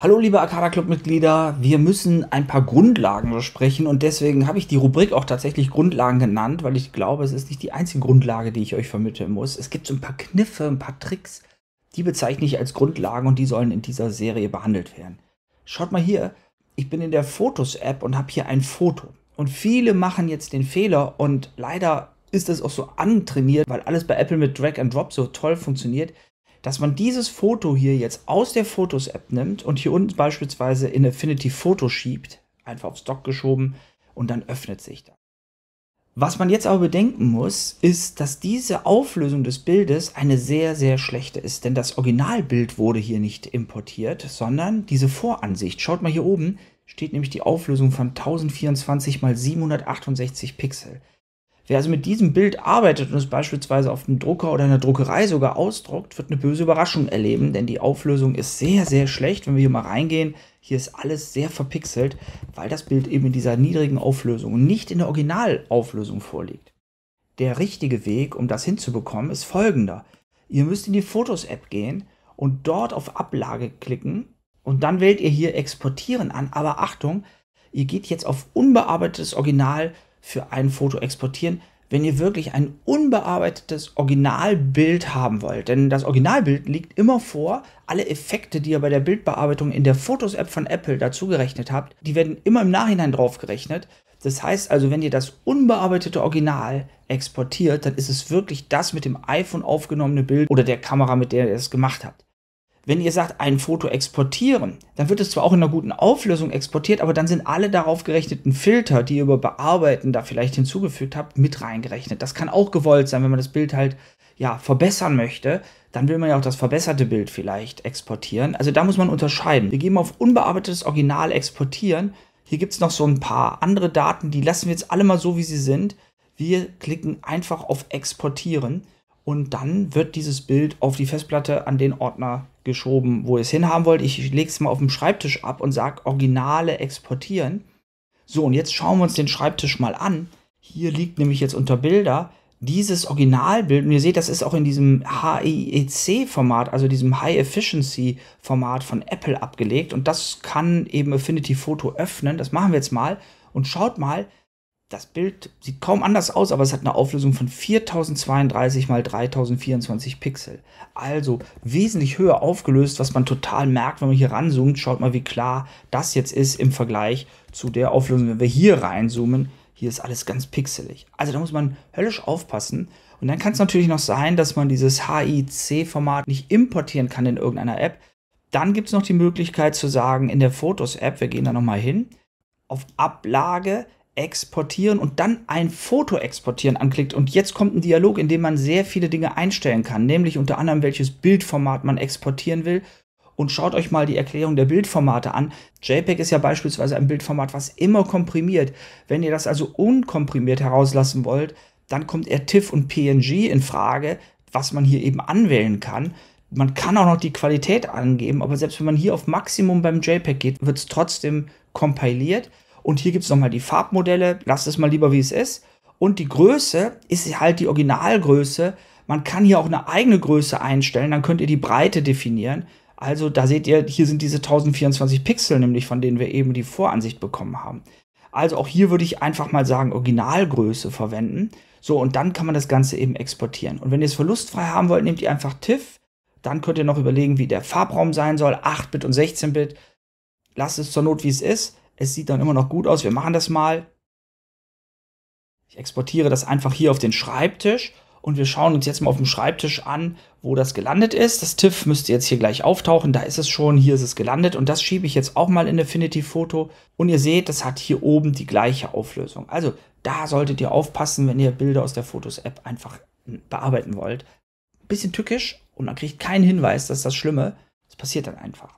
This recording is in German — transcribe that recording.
Hallo liebe Arcada Club Mitglieder, wir müssen ein paar Grundlagen besprechen und deswegen habe ich die Rubrik auch tatsächlich Grundlagen genannt, weil ich glaube, es ist nicht die einzige Grundlage, die ich euch vermitteln muss. Es gibt so ein paar Kniffe, ein paar Tricks, die bezeichne ich als Grundlagen und die sollen in dieser Serie behandelt werden. Schaut mal hier, ich bin in der Fotos-App und habe hier ein Foto. Und viele machen jetzt den Fehler und leider ist das auch so antrainiert, weil alles bei Apple mit Drag and Drop so toll funktioniert, dass man dieses Foto hier jetzt aus der Fotos-App nimmt und hier unten beispielsweise in Affinity Photo schiebt, einfach aufs Dock geschoben und dann öffnet sich das. Was man jetzt aber bedenken muss, ist, dass diese Auflösung des Bildes eine sehr, sehr schlechte ist, denn das Originalbild wurde hier nicht importiert, sondern diese Voransicht. Schaut mal hier oben, steht nämlich die Auflösung von 1024 x 768 Pixel. Wer also mit diesem Bild arbeitet und es beispielsweise auf dem Drucker oder in der Druckerei sogar ausdruckt, wird eine böse Überraschung erleben, denn die Auflösung ist sehr, sehr schlecht. Wenn wir hier mal reingehen, hier ist alles sehr verpixelt, weil das Bild eben in dieser niedrigen Auflösung nicht in der Originalauflösung vorliegt. Der richtige Weg, um das hinzubekommen, ist folgender. Ihr müsst in die Fotos-App gehen und dort auf Ablage klicken und dann wählt ihr hier Exportieren an. Aber Achtung, ihr geht jetzt auf unbearbeitetes Original für ein Foto exportieren, wenn ihr wirklich ein unbearbeitetes Originalbild haben wollt. Denn das Originalbild liegt immer vor. Alle Effekte, die ihr bei der Bildbearbeitung in der Fotos-App von Apple dazu gerechnet habt, die werden immer im Nachhinein drauf gerechnet. Das heißt also, wenn ihr das unbearbeitete Original exportiert, dann ist es wirklich das mit dem iPhone aufgenommene Bild oder der Kamera, mit der ihr es gemacht habt wenn ihr sagt, ein Foto exportieren, dann wird es zwar auch in einer guten Auflösung exportiert, aber dann sind alle darauf gerechneten Filter, die ihr über Bearbeiten da vielleicht hinzugefügt habt, mit reingerechnet. Das kann auch gewollt sein, wenn man das Bild halt ja verbessern möchte, dann will man ja auch das verbesserte Bild vielleicht exportieren. Also da muss man unterscheiden. Wir geben auf unbearbeitetes Original exportieren. Hier gibt es noch so ein paar andere Daten, die lassen wir jetzt alle mal so, wie sie sind. Wir klicken einfach auf Exportieren und dann wird dieses Bild auf die Festplatte an den Ordner geschoben, wo ihr es hinhaben wollt. Ich lege es mal auf dem Schreibtisch ab und sage Originale exportieren. So, und jetzt schauen wir uns den Schreibtisch mal an. Hier liegt nämlich jetzt unter Bilder dieses Originalbild. Und ihr seht, das ist auch in diesem HEC-Format, e also diesem High-Efficiency-Format von Apple abgelegt. Und das kann eben Affinity Photo öffnen. Das machen wir jetzt mal. Und schaut mal, das Bild sieht kaum anders aus, aber es hat eine Auflösung von 4032 mal 3024 Pixel. Also wesentlich höher aufgelöst, was man total merkt, wenn man hier ranzoomt. Schaut mal, wie klar das jetzt ist im Vergleich zu der Auflösung. Wenn wir hier reinzoomen, hier ist alles ganz pixelig. Also da muss man höllisch aufpassen. Und dann kann es natürlich noch sein, dass man dieses HIC-Format nicht importieren kann in irgendeiner App. Dann gibt es noch die Möglichkeit zu sagen, in der Fotos-App, wir gehen da nochmal hin, auf Ablage exportieren und dann ein Foto exportieren anklickt. Und jetzt kommt ein Dialog, in dem man sehr viele Dinge einstellen kann, nämlich unter anderem, welches Bildformat man exportieren will. Und schaut euch mal die Erklärung der Bildformate an. JPEG ist ja beispielsweise ein Bildformat, was immer komprimiert. Wenn ihr das also unkomprimiert herauslassen wollt, dann kommt eher TIFF und PNG in Frage, was man hier eben anwählen kann. Man kann auch noch die Qualität angeben, aber selbst wenn man hier auf Maximum beim JPEG geht, wird es trotzdem kompiliert. Und hier gibt es nochmal die Farbmodelle. Lasst es mal lieber, wie es ist. Und die Größe ist halt die Originalgröße. Man kann hier auch eine eigene Größe einstellen. Dann könnt ihr die Breite definieren. Also da seht ihr, hier sind diese 1024 Pixel, nämlich von denen wir eben die Voransicht bekommen haben. Also auch hier würde ich einfach mal sagen, Originalgröße verwenden. So, und dann kann man das Ganze eben exportieren. Und wenn ihr es verlustfrei haben wollt, nehmt ihr einfach TIFF. Dann könnt ihr noch überlegen, wie der Farbraum sein soll, 8-Bit und 16-Bit. Lasst es zur Not, wie es ist. Es sieht dann immer noch gut aus. Wir machen das mal. Ich exportiere das einfach hier auf den Schreibtisch und wir schauen uns jetzt mal auf dem Schreibtisch an, wo das gelandet ist. Das TIFF müsste jetzt hier gleich auftauchen. Da ist es schon, hier ist es gelandet und das schiebe ich jetzt auch mal in Affinity Photo. Und ihr seht, das hat hier oben die gleiche Auflösung. Also da solltet ihr aufpassen, wenn ihr Bilder aus der Fotos-App einfach bearbeiten wollt. Ein bisschen tückisch und man kriegt keinen Hinweis, das ist das Schlimme. Das passiert dann einfach.